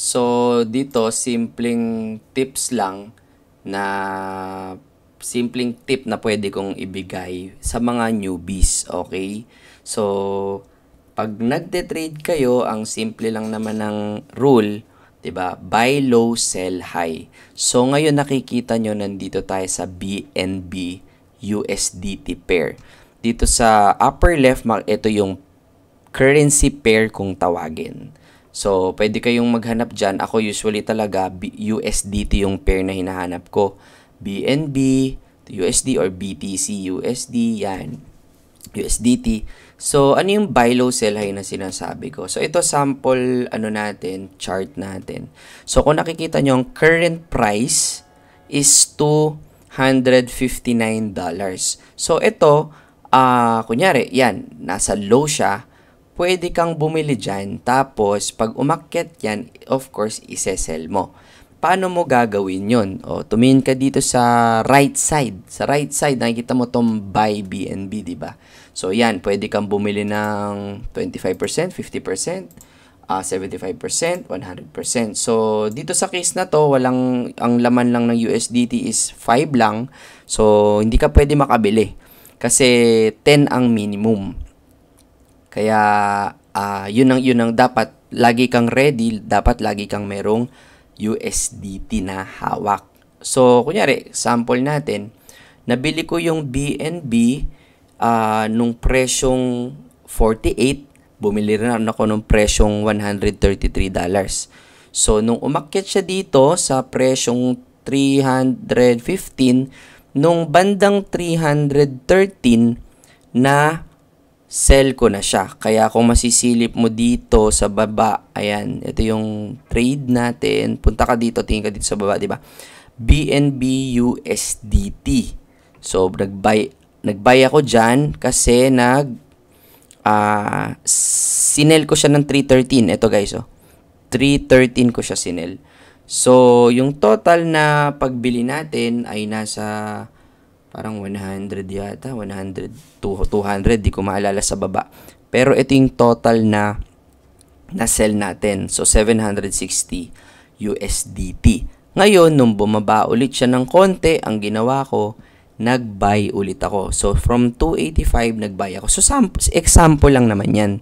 So, dito, simpleng tips lang na simpleng tip na pwede kong ibigay sa mga newbies, okay? So, pag nagte-trade kayo, ang simple lang naman ng rule, 'di ba? Buy low, sell high. So ngayon nakikita nyo nandito tayo sa BNB USDT pair. Dito sa upper left mark ito yung currency pair kung tawagin. So, pwede kayong maghanap dyan. Ako usually talaga USDT yung pair na hinahanap ko. BNB, USD or BTC, USD, yan. USDT. So, ano yung buy low, sell high na sinasabi ko? So, ito sample, ano natin, chart natin. So, kung nakikita nyo, ang current price is $259. So, ito, uh, kunyari, yan, nasa low siya pwede kang bumili dyan, tapos pag umakyat yan, of course, isesell mo. Paano mo gagawin yon? O, tumingin ka dito sa right side. Sa right side, nakikita mo tong buy BNB, di ba? So, yan, pwede kang bumili ng 25%, 50%, uh, 75%, 100%. So, dito sa case na to, walang, ang laman lang ng USDT is 5 lang. So, hindi ka pwede makabili. Kasi 10 ang minimum. Kaya uh, yun ang yun ang dapat lagi kang ready, dapat lagi kang merong USDT na hawak. So kunyari, sample natin, nabili ko yung BNB uh, ah, nung presyong 48, bumili rin ako nung presyong 133 dollars. So nung umakyat siya dito sa presyong 315, nung bandang 313 na sell ko na siya. Kaya kung masisilip mo dito sa baba, ayan, ito yung trade natin. Punta ka dito, tingin ka dito sa baba, di ba? BNB USDT. So, nag-buy, nag-buy ako dyan kasi nag, uh, ah, sinell ko siya ng 313. Ito guys, oh. 313 ko siya sinel. So, yung total na pagbili natin ay nasa Parang 100 yata, 100, 200, di ko maalala sa baba. Pero ito yung total na na sell natin. So 760 USDT. Ngayon, nung bumaba ulit siya ng konti, ang ginawa ko, nag-buy ulit ako. So from 285 nag-buy ako. So sample, example lang naman 'yan.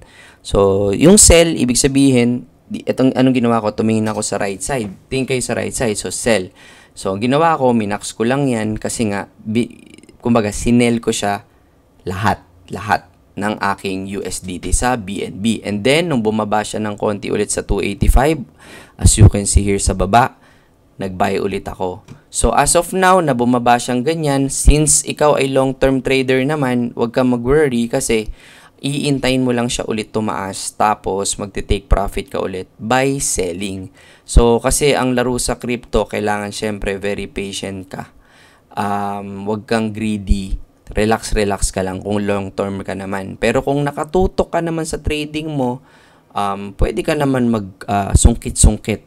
So yung sell ibig sabihin itong anong ginawa ko, tumingin ako sa right side. Tingin kayo sa right side. So sell. So, ang ginawa ko, minax ko lang yan kasi nga, bi, kumbaga, sinel ko siya lahat, lahat ng aking USDT sa BNB. And then, nung bumaba siya ng konti ulit sa 285, as you can see here sa baba, nag-buy ulit ako. So, as of now, na bumaba siyang ganyan, since ikaw ay long-term trader naman, huwag kang mag-worry kasi iintayin mo lang siya ulit tumaas tapos magte-take profit ka ulit by selling. So kasi ang laro sa crypto kailangan syempre very patient ka. Um, wag kang greedy. Relax, relax ka lang kung long term ka naman. Pero kung nakatutok ka naman sa trading mo, um, pwede ka naman mag uh, sungkit-sungkit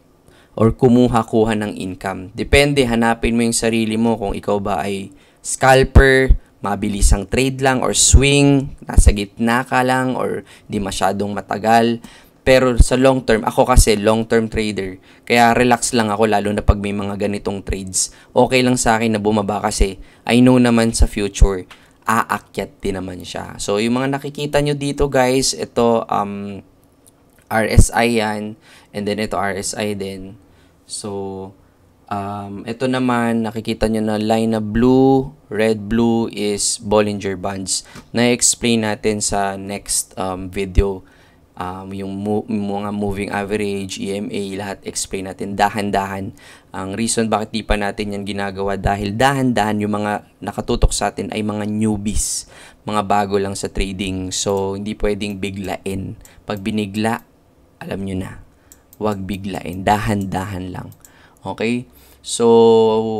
or kumuha-kuha ng income. Depende, hanapin mo yung sarili mo kung ikaw ba ay scalper, mabilisang trade lang or swing, nasa gitna ka lang or di masyadong matagal. Pero sa long term, ako kasi long term trader, kaya relax lang ako lalo na pag may mga ganitong trades. Okay lang sa akin na bumaba kasi I know naman sa future, aakyat din naman siya. So yung mga nakikita nyo dito guys, ito um, RSI yan, and then ito RSI din. So, Um, ito naman, nakikita nyo na line na blue, red, blue is Bollinger Bands. Na-explain natin sa next um, video um, yung mo mga moving average, EMA, lahat explain natin dahan-dahan. Ang reason bakit di pa natin yan ginagawa dahil dahan-dahan yung mga nakatutok sa atin ay mga newbies, mga bago lang sa trading. So, hindi pwedeng biglain. Pag binigla, alam nyo na, wag biglain, dahan-dahan lang. Okay? So,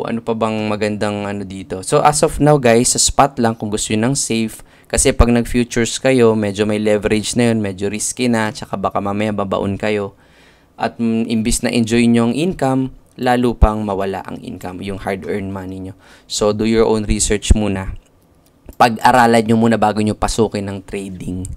ano pa bang magandang ano dito? So, as of now guys, sa spot lang kung gusto nyo ng safe. Kasi pag nag-futures kayo, medyo may leverage na yun, medyo risky na, tsaka baka mamaya babaon kayo. At mm, imbis na enjoy nyo ang income, lalo pang mawala ang income, yung hard-earned money nyo. So, do your own research muna. Pag-aralan nyo muna bago nyo pasukin ng trading.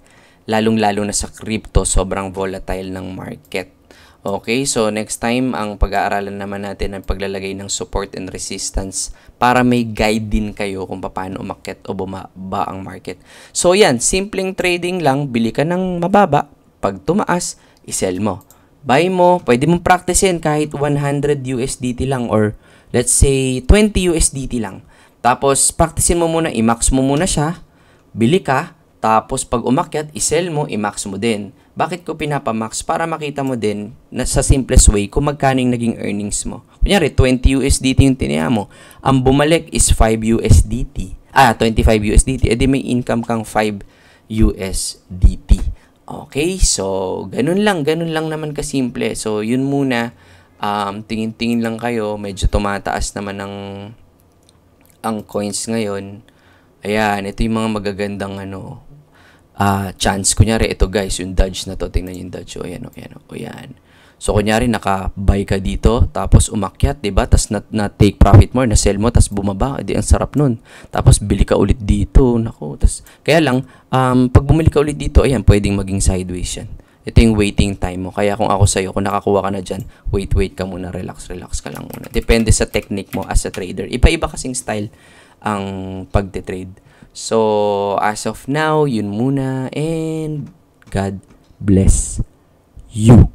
Lalong-lalo na sa crypto, sobrang volatile ng market. Okay, so next time, ang pag-aaralan naman natin ang paglalagay ng support and resistance para may guide din kayo kung paano umakyat o bumaba ang market. So yan, simpleng trading lang, bili ka ng mababa, pag tumaas, isell mo. Buy mo, pwede mong practicein kahit 100 USDT lang or let's say 20 USDT lang. Tapos, practicein mo muna, i-max mo muna siya, bili ka, tapos pag umakyat, isell mo, i-max mo din. Bakit ko pinapamax? Para makita mo din na sa simplest way kung magkano yung naging earnings mo. Kunyari, 20 USDT yung tinaya mo. Ang bumalik is 5 USDT. Ah, 25 USDT. E di may income kang 5 USDT. Okay, so ganun lang, ganun lang naman kasimple. So yun muna, um, tingin-tingin lang kayo, medyo tumataas naman ang, ang coins ngayon. Ayan, ito yung mga magagandang ano, uh, chance. Kunyari, ito guys, yung dodge na to. Tingnan yung dodge. O oh, yan, o oh, yan, o oh, yan. So, kunyari, naka-buy ka dito, tapos umakyat, diba? Tapos na-take profit more, na-sell mo, tapos bumaba. Edi, ang sarap nun. Tapos, bili ka ulit dito. Nako, tapos, kaya lang, um, pag bumili ka ulit dito, ayan, pwedeng maging sideways yan. Ito yung waiting time mo. Kaya kung ako sa'yo, kung nakakuha ka na dyan, wait, wait ka muna, relax, relax ka lang muna. Depende sa technique mo as a trader. Iba-iba kasing style ang pagte-trade. So, as of now, yun muna. And God bless you.